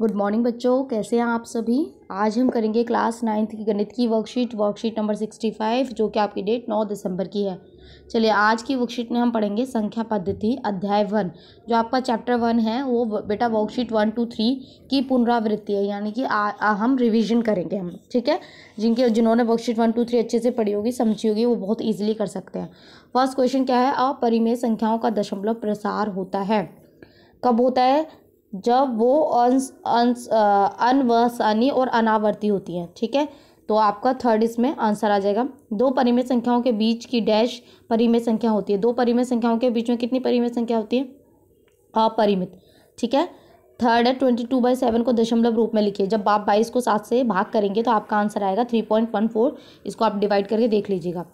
good morning बच्चों कैसे हैं आप सभी आज हम करेंगे क्लास नाइन्थ की गणित की worksheet worksheet number sixty five जो कि आपकी डेट नौ दिसंबर की है चलिए आज की वर्कशीट में हम पढ़ेंगे संख्या पद्धति अध्याय वन जो आपका चैप्टर वन है वो बेटा वर्कशीट वन टू थ्री की पुनरावृत्ति है यानी कि आ, आ, हम रिविजन करेंगे हम ठीक है जिनके जिन्होंने वर्कशीट वन टू थ्री अच्छे से पढ़ी होगी समझी होगी वो बहुत ईजिली कर सकते हैं फर्स्ट क्वेश्चन क्या है अपरिमेय संख्याओं का दशमलव प्रसार होता है कब होता है जब वो अंश अंश अनवसानी और अनावर्ती होती हैं ठीक है तो आपका थर्ड इसमें आंसर आ जाएगा दो परिमेय संख्याओं के बीच की डैश परिमेय संख्या होती है दो परिमेय संख्याओं के बीच में कितनी परिमेय संख्या होती है अपरिमित ठीक है थर्ड है ट्वेंटी टू बाई सेवन को दशमलव रूप में लिखिए जब आप बाईस को सात से भाग करेंगे तो आपका आंसर आएगा थ्री पॉइंट वन फोर इसको आप डिवाइड करके देख लीजिएगा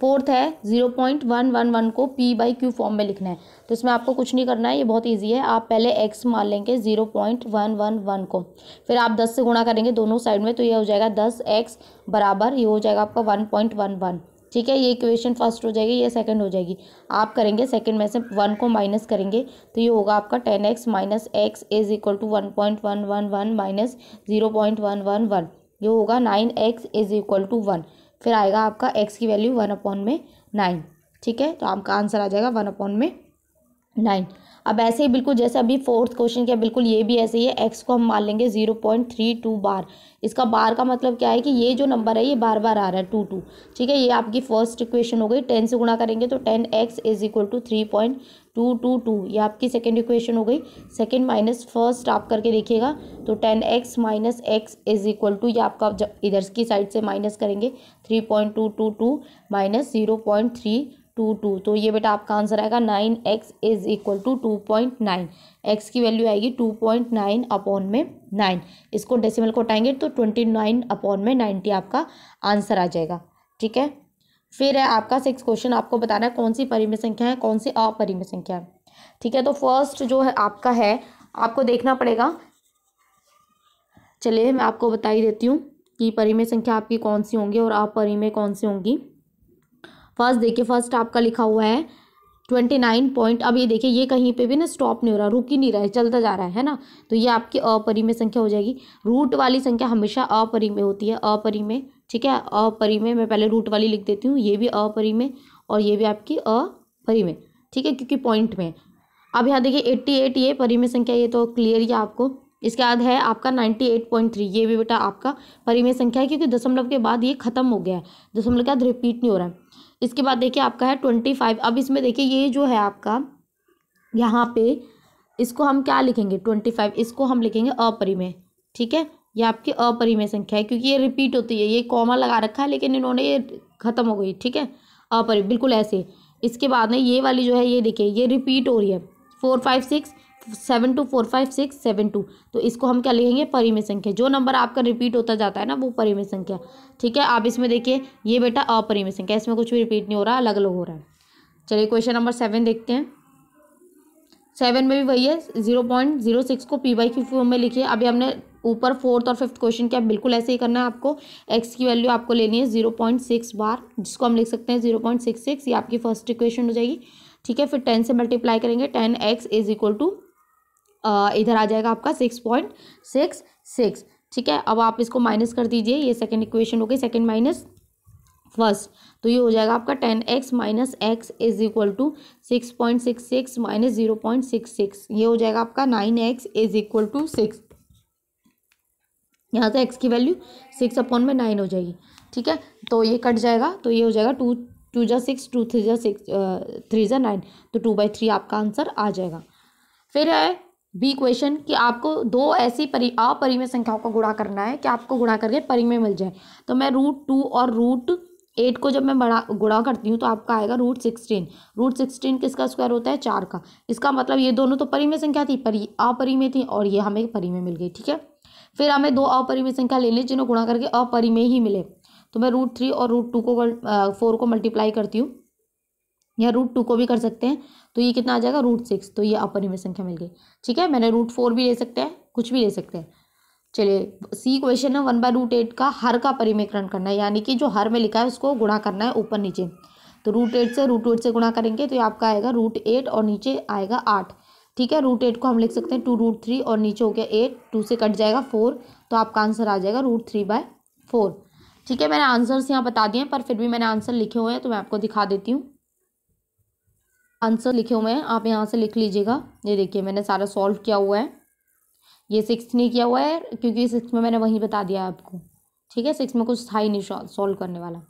फोर्थ है zero point one one one को पी बाई क्यू फॉर्म में लिखना है तो इसमें आपको कुछ नहीं करना है ये बहुत ईजी है आप पहले एक्स मान लेंगे zero point one one one को फिर आप दस से गुणा करेंगे दोनों साइड में तो ये हो जाएगा दस एक्स बराबर ये हो जाएगा आपका वन पॉइंट वन वन ठीक है ये इक्वेशन फर्स्ट हो जाएगी ये सेकंड हो जाएगी आप करेंगे सेकंड में से वन को माइनस करेंगे तो ये होगा आपका ten X minus X is equal to one point one one one minus zero point one one one ये होगा nine X is equal to one फिर आएगा आपका एक्स की वैल्यू वन अपॉन में नाइन ठीक है तो आपका आंसर आ जाएगा वन अपॉन में नाइन अब ऐसे ही बिल्कुल जैसे अभी फोर्थ क्वेश्चन किया बिल्कुल ये भी ऐसे ही है एक्स को हम मान लेंगे zero point three two bar इसका बार का मतलब क्या है कि ये जो नंबर है ये बार बार आ रहा है टू टू ठीक है ये आपकी फर्स्ट इक्वेशन हो गई टेन से गुणा करेंगे तो ten X is equal to three point two two two ये आपकी सेकेंड इक्वेशन हो गई सेकेंड माइनस फर्स्ट आप करके देखिएगा तो ten X minus X is equal to ये आपका इधर की साइड से माइनस करेंगे three point two two two minus zero point three two two तो ये बेटा आपका आंसर आएगा nine X is equal to two point nine X की वैल्यू आएगी टू पॉइंट नाइन अपॉन में नाइन इसको डेसिमल को हटाएंगे तो ट्वेंटी नाइन अपॉन में नाइन्टी आपका आंसर आ जाएगा ठीक है फिर है आपका सिक्स क्वेश्चन आपको बताना है कौन सी परिमय संख्या है कौन सी अपरिमय संख्या है ठीक है तो फर्स्ट जो है आपका है आपको देखना पड़ेगा चलिए मैं आपको बता ही देती हूँ कि परिमय संख्या आपकी कौन सी होंगी और अपरिमय कौन सी होंगी फर्स्ट देखिए फर्स्ट आपका लिखा हुआ है ट्वेंटी नाइन पॉइंट अब ये देखिए ये कहीं पे भी ना स्टॉप नहीं हो रहा रुक ही नहीं रहा है चलता जा रहा है है ना तो ये आपकी अपरिमेय संख्या हो जाएगी रूट वाली संख्या हमेशा अपरिमेय होती है अपरिमेय ठीक है अपरिमेय मैं पहले रूट वाली लिख देती हूँ ये भी अपरिमेय और ये भी आपकी अपरिमेय ठीक है क्योंकि पॉइंट में अब यहाँ देखिए एट्टी एट ये परिमय संख्या ये तो क्लियर ही आपको इसके बाद है आपका नाइन्टी एट पॉइंट थ्री ये भी बेटा आपका परिमय संख्या है क्योंकि दशमलव के बाद ये खत्म हो गया है दशमलव के बाद रिपीट नहीं हो रहा है इसके बाद देखिए आपका है ट्वेंटी फाइव अब इसमें देखिए ये जो है आपका यहाँ पे इसको हम क्या लिखेंगे ट्वेंटी फाइव इसको हम लिखेंगे अपरिमेय ठीक है ये आपकी अपरिमेय संख्या है क्योंकि ये रिपीट होती है ये कॉमा लगा रखा है लेकिन इन्होंने ये खत्म हो गई ठीक है अपरिमेय बिल्कुल ऐसे इसके बाद में ये वाली जो है ये देखिए ये रिपीट हो रही है four five six seven two four five six seven two तो इसको हम क्या लिखेंगे परिमेय संख्या जो नंबर आपका रिपीट होता जाता है ना वो परिमेय संख्या ठीक है आप इसमें देखिए ये बेटा अपरिमेय संख्या इसमें कुछ भी रिपीट नहीं हो रहा अलग अलग हो रहा है चलिए क्वेश्चन नंबर सेवन देखते हैं सेवन में भी वही है जीरो पॉइंट जीरो सिक्स को पी वाई की फॉर्म में लिखिए अभी हमने ऊपर फोर्थ और फिफ्थ क्वेश्चन क्या बिल्कुल ऐसे ही करना है आपको एक्स की वैल्यू आपको लेनी है जीरो पॉइंट सिक्स बार जिसको हम लिख सकते हैं जीरो पॉइंट सिक्स सिक्स ये आपकी फर्स्ट इक्वेशन हो जाएगी ठीक है फिर टेन से मल्टीप्लाई करेंगे ten X is equal to इधर आ जाएगा आपका सिक्स पॉइंट सिक्स सिक्स ठीक है अब आप इसको माइनस कर दीजिए ये सेकेंड इक्वेशन हो गई सेकेंड माइनस फर्स्ट तो ये हो जाएगा आपका ten X minus X is equal to six point six six minus zero point six six ये हो जाएगा आपका nine X is equal to six यहाँ से एक्स की वैल्यू सिक्स अपॉन में नाइन हो जाएगी ठीक है तो ये कट जाएगा तो ये हो जाएगा टू टू जा सिक्स टू थ्री जा सिक्स थ्री जा नाइन तो टू बाई थ्री आपका आंसर आ जाएगा फिर है बी क्वेश्चन कि आपको दो ऐसी परि अपरिमेय संख्याओं को गुणा करना है कि आपको गुणा करके परिमेय मिल जाए तो मैं रूट टू और रूट एट को जब मैं बड़ा गुणा करती हूँ तो आपका आएगा रूट सिक्सटीन रूट सिक्सटीन किसका स्क्वायर होता है चार का इसका मतलब ये दोनों तो परिमेय संख्या थी परि अपरिमेय थी और ये हमें परिमेय मिल गई ठीक है फिर हमें दो अपरिमेय संख्या ले लें जिन्हें गुणा करके अपरिमेय ही मिले तो मैं रूट थ्री और रूट टू को फोर को मल्टीप्लाई करती हूँ या रूट टू को भी कर सकते हैं तो ये कितना आ जाएगा रूट सिक्स तो ये अपर इमेज संख्या मिल गई ठीक है मैंने रूट फोर भी ले सकते हैं कुछ भी ले सकते हैं चलिए सी क्वेश्चन है वन बाय रूट एट का हर का परिमेकरण करना है यानी कि जो हर में लिखा है उसको गुणा करना है ऊपर नीचे तो रूट एट से रूट एट से गुणा करेंगे तो ये आपका आएगा रूट एट और नीचे आएगा आठ ठीक है रूट एट को हम लिख सकते हैं टू रूट थ्री और नीचे हो गया एट टू से कट जाएगा फोर तो आपका आंसर आ जाएगा रूट थ्री बाय फोर ठीक है मैंने आंसर्स यहाँ बता दिए पर फिर भी मैंने आंसर लिखे हुए हैं तो मैं आपको दिखा देती हूँ आंसर लिखे हुए हैं आप यहाँ से लिख लीजिएगा ये देखिए मैंने सारा सॉल्व किया हुआ है ये सिक्स नहीं किया हुआ है क्योंकि सिक्स में मैंने वहीं बता दिया है आपको ठीक है सिक्स में कुछ था ही नहीं सॉल्व करने वाला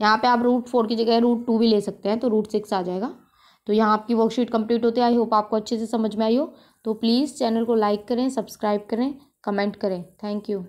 यहाँ पे आप रूट फोर की जगह रूट टू भी ले सकते हैं तो रूट सिक्स आ जाएगा तो यहाँ आपकी वर्कशीट कंप्लीट होती है आई होप आपको अच्छे से समझ में आई हो तो प्लीज़ चैनल को लाइक करें सब्सक्राइब करें कमेंट करें थैंक यू